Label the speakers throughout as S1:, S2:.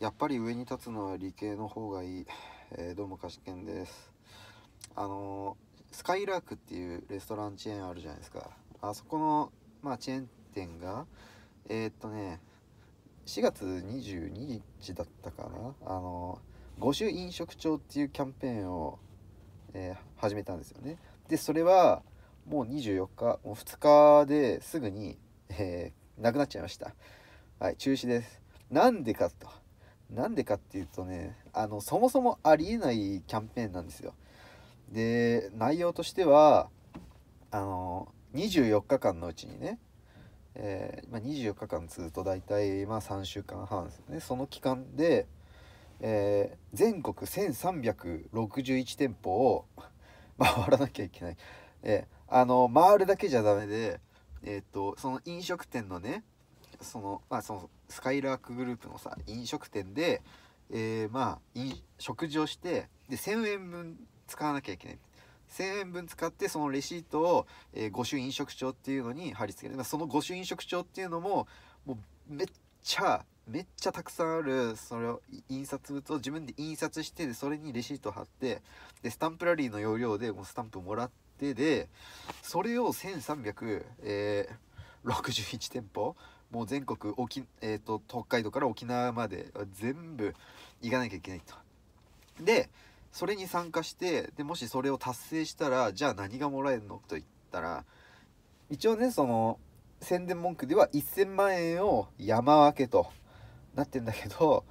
S1: やっぱり上に立つのは理系の方がいい、えー、どうもかしけんですあのスカイラークっていうレストランチェーンあるじゃないですかあそこの、まあ、チェーン店がえー、っとね4月22日だったかなあの5種飲食帳っていうキャンペーンを、えー、始めたんですよねでそれはもう24日もう2日ですぐに、えー、なくなっちゃいましたはい中止ですなんでかとなんでかっていうとねあのそもそもありえないキャンペーンなんですよで内容としてはあの24日間のうちにね、えー、まあ、24日間ずっと大体、まあ、3週間半ですねその期間で、えー、全国1361店舗を 回らなきゃいけない、えー、あの回るだけじゃダメで、えっとその飲食店のねその,、まあ、そのスカイラークグループのさ飲食店で、えー、まあ食事をしてで1,000円分使わなきゃいけない。1,000円分使ってそのレシートを、えー、5種飲食帳っていうのに貼り付ける、まあ、その5種飲食帳っていうのももうめっちゃめっちゃたくさんあるそれを印刷物を自分で印刷してでそれにレシート貼ってでスタンプラリーの要領でもうスタンプもらってでそれを1361、えー、店舗もう全国沖、えーと、北海道から沖縄まで全部行かなきゃいけないと。でそれに参加してでもしそれを達成したらじゃあ何がもらえるのと言ったら一応ねその宣伝文句では1,000万円を山分けとなってんだけど、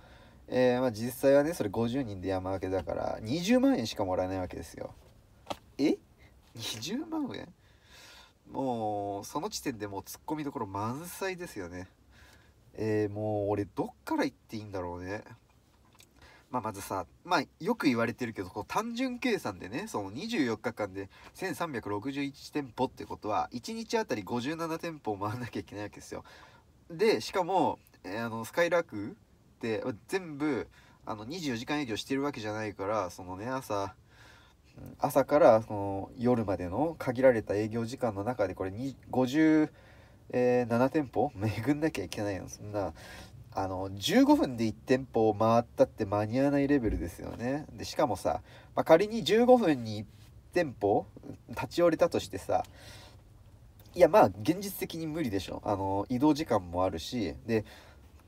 S1: えー、まあ、実際はねそれ50人で山分けだから20万円しかもらえないわけですよ。え20万円その時点でもうツッコミどころ満載ですよねえー、もう俺どっから行っていいんだろうねまあ、まずさ、まあ、よく言われてるけどこう単純計算でねその24日間で1361店舗ってことは1日あたり57店舗を回んなきゃいけないわけですよ。でしかも、えー、あのスカイラークって全部あの24時間営業してるわけじゃないからそのね朝朝からその夜までの限られた営業時間の中でこれ57店舗 巡んなきゃいけないのそんなあの15分で1店舗を回ったって間に合わないレベルですよねでしかもさ、まあ、仮に15分に1店舗立ち寄れたとしてさいやまあ現実的に無理でしょあの移動時間もあるしで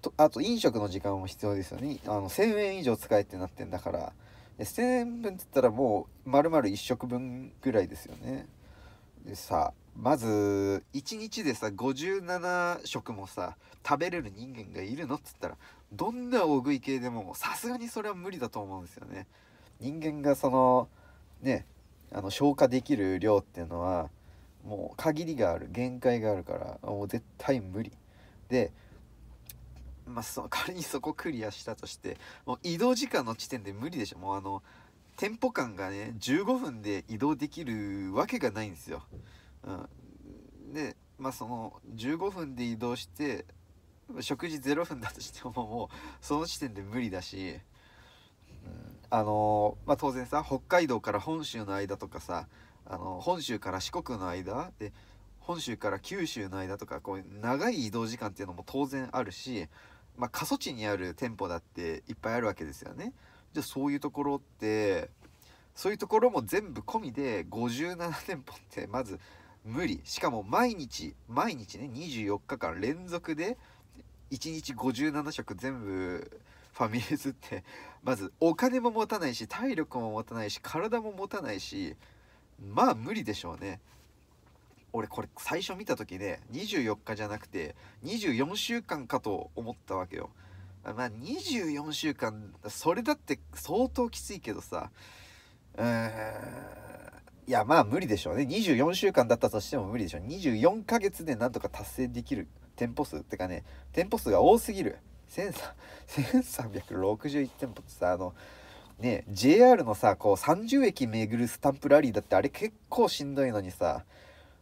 S1: とあと飲食の時間も必要ですよねあの1000円以上使えってなってんだから1000円分って言ったらもうまるまる1食分ぐらいですよねでさまず1日でさ57食もさ食べれる人間がいるのって言ったらどんな大食い系でもさすがにそれは無理だと思うんですよね人間がそのねあの消化できる量っていうのはもう限りがある限界があるからもう絶対無理でまあ、そ仮にそこクリアしたとしてもう移動時間の地点で無理でしょもうあのテンポ感がね15分で移動できるわけがないんですよ、うん、でまあその15分で移動して食事0分だとしても もうその時点で無理だし、うん、あのまあ、当然さ北海道から本州の間とかさあの本州から四国の間で本州から九州の間とかこう長い移動時間っていうのも当然あるしまあ、過疎地にある店舗だっていっぱいあるわけですよね。じゃあそういうところってそういうところも全部込みで57店舗ってまず無理しかも毎日毎日ね24日間連続で1日57食全部ファミレスってまずお金も持たないし体力も持たないし体も持たないしまあ無理でしょうね俺これ最初見た時ね、24日じゃなくて24週間かと思ったわけよまあ24週間それだって相当きついけどさうんいやまあ無理でしょうね24週間だったとしても無理でしょう24ヶ月でなんとか達成できる店舗数ってかね店舗数が多すぎる1361店舗ってさあのね JR のさこう30駅巡るスタンプラリーだってあれ結構しんどいのにさ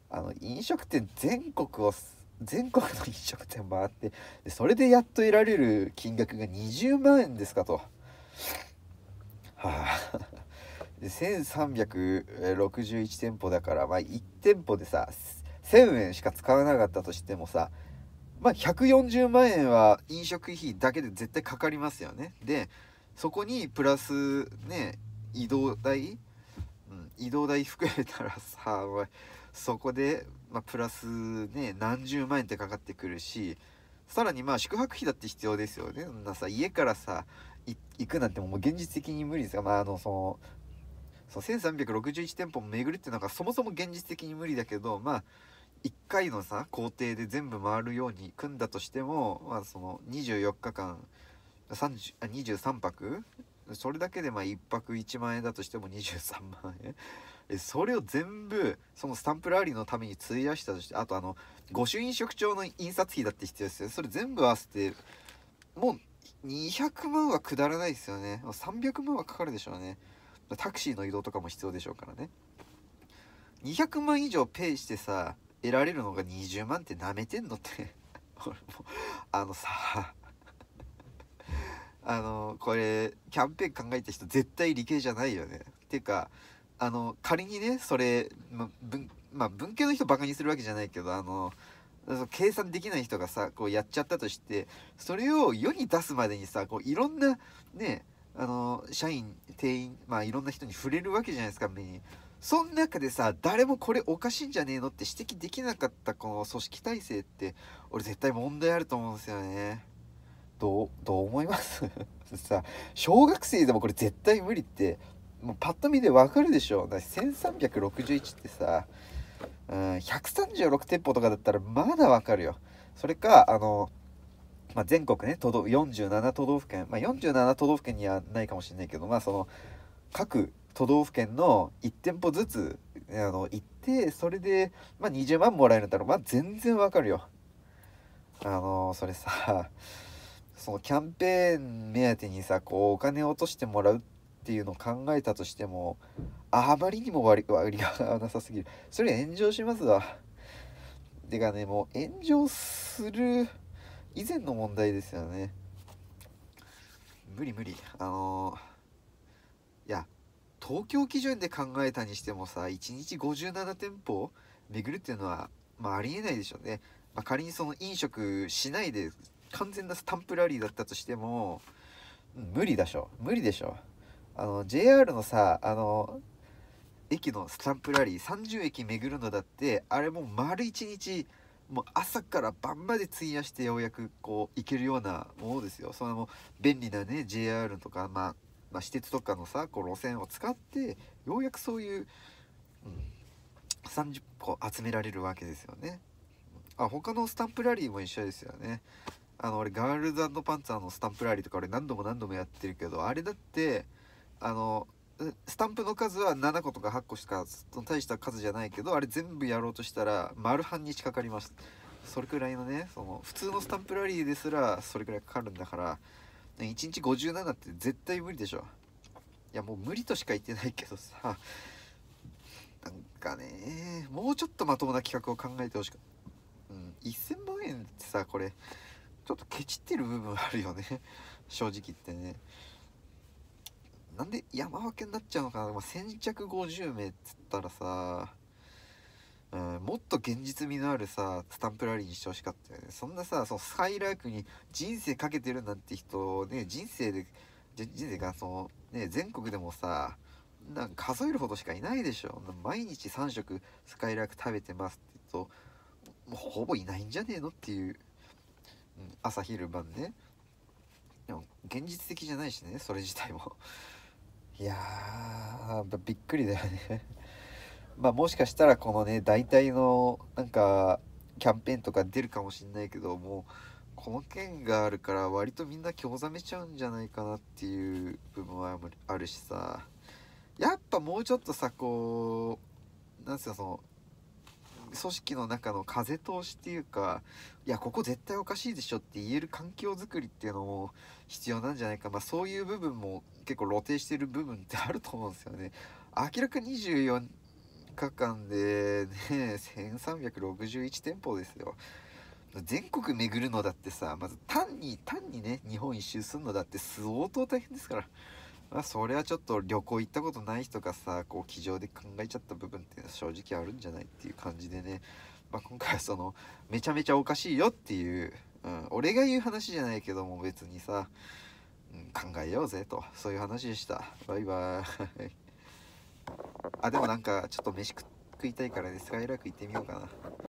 S1: あの飲食店全国を全国の飲食店回ってでそれでやっと得られる金額が20万円ですかと。はあ、1361店舗だから、まあ、1店舗でさ1,000円しか使わなかったとしてもさ、まあ、140万円は飲食費だけで絶対かかりますよね。でそこにプラスね移動代移動代含めたらさ、そこで、まあ、プラスね何十万円ってかかってくるしさらにまあ宿泊費だって必要ですよねそんなさ家からさ行くなんてもう現実的に無理ですがまああのそのそ1361店舗巡るって何か？そもそも現実的に無理だけどまあ1回のさ工程で全部回るように組んだとしても、まあ、その24日間30あ23泊それだけでまあ1泊1万円だとしても23万円えそれを全部そのスタンプラリーのために費やしたとしてあとあの御朱印職長の印刷費だって必要ですよそれ全部合わせてもう200万はくだらないですよね300万はかかるでしょうねタクシーの移動とかも必要でしょうからね200万以上ペイしてさ得られるのが20万ってなめてんのって 俺もあのさあのこれキャンペーン考えた人絶対理系じゃないよね。っていうかあの仮にねそれ、ま、文まあ、文系の人バカにするわけじゃないけどあの計算できない人がさこうやっちゃったとしてそれを世に出すまでにさこういろんなねあの社員定員まあいろんな人に触れるわけじゃないですか目に。そん中でさ誰もこれおかしいんじゃねえのって指摘できなかったこの組織体制って俺絶対問題あると思うんですよね。どうどう思います さ小学生でもこれ絶対無理ってもうパッと見でわかるでしょ1361ってさ、うん、136店舗とかだったらまだわかるよそれかあの、まあ、全国ね都道47都道府県、まあ、47都道府県にはないかもしれないけどまあその各都道府県の1店舗ずつあの行ってそれで、まあ、20万もらえるんだろうまあ全然わかるよあのそれさそのキャンペーン目当てにさこうお金を落としてもらうっていうのを考えたとしてもあまりにも割割がなさすぎるそれ炎上しますわてかねもう炎上する以前の問題ですよね無理無理あのー、いや東京基準で考えたにしてもさ1日57店舗巡るっていうのは、まあ、ありえないでしょうね、まあ、仮にその飲食しないで完全なスタンプラリーだったとしても、うん、無理でしょ無理でしょあの JR のさあの駅のスタンプラリー30駅巡るのだってあれもう丸一日もう朝から晩まで費やしてようやくこう行けるようなものですよ。その便利なね JR とか、まあ、まあ、私鉄とかのさこう路線を使ってようやくそういう、うん、30個集められるわけですよね。あ他のスタンプラリーも一緒ですよね。あの俺ガールズパンツァーのスタンプラリーとか俺何度も何度もやってるけどあれだってあのスタンプの数は7個とか8個しか大した数じゃないけどあれ全部やろうとしたら丸半日かかりますそれくらいのねその普通のスタンプラリーですらそれくらいかかるんだから1日57って絶対無理でしょいやもう無理としか言ってないけどさなんかねもうちょっとまともな企画を考えてほしくうん1000万円ってさこれちょっとケチってる部分あるよね 正直言ってねなんで山分けになっちゃうのかな、まあ、先着50名っつったらさ、うん、もっと現実味のあるさスタンプラリーにしてほしかったよねそんなさそのスカイラークに人生かけてるなんて人ね人生で人生がそのね全国でもさなんか数えるほどしかいないでしょ毎日3食スカイラーク食べてますって言うともうほぼいないんじゃねえのっていう朝昼晩ねでも現実的じゃないしねそれ自体も いやーびっくりだよね まあもしかしたらこのね大体のなんかキャンペーンとか出るかもしんないけどもうこの件があるから割とみんな興ざめちゃうんじゃないかなっていう部分はあるしさやっぱもうちょっとさこうなんすかその組織の中の風通しっていうかいやここ絶対おかしいでしょって言える環境づくりっていうのも必要なんじゃないか、まあ、そういう部分も結構露呈してる部分ってあると思うんですよね。明らか24日間でね1361店舗ですよ。全国巡るのだってさまず単に単にね日本一周するのだって相当大変ですから。まあ、それはちょっと旅行行ったことない人がさこう机上で考えちゃった部分っていうのは正直あるんじゃないっていう感じでね、まあ、今回はそのめちゃめちゃおかしいよっていう、うん、俺が言う話じゃないけども別にさ、うん、考えようぜとそういう話でしたバイバイ あでもなんかちょっと飯食いたいからねスカイラーク行ってみようかな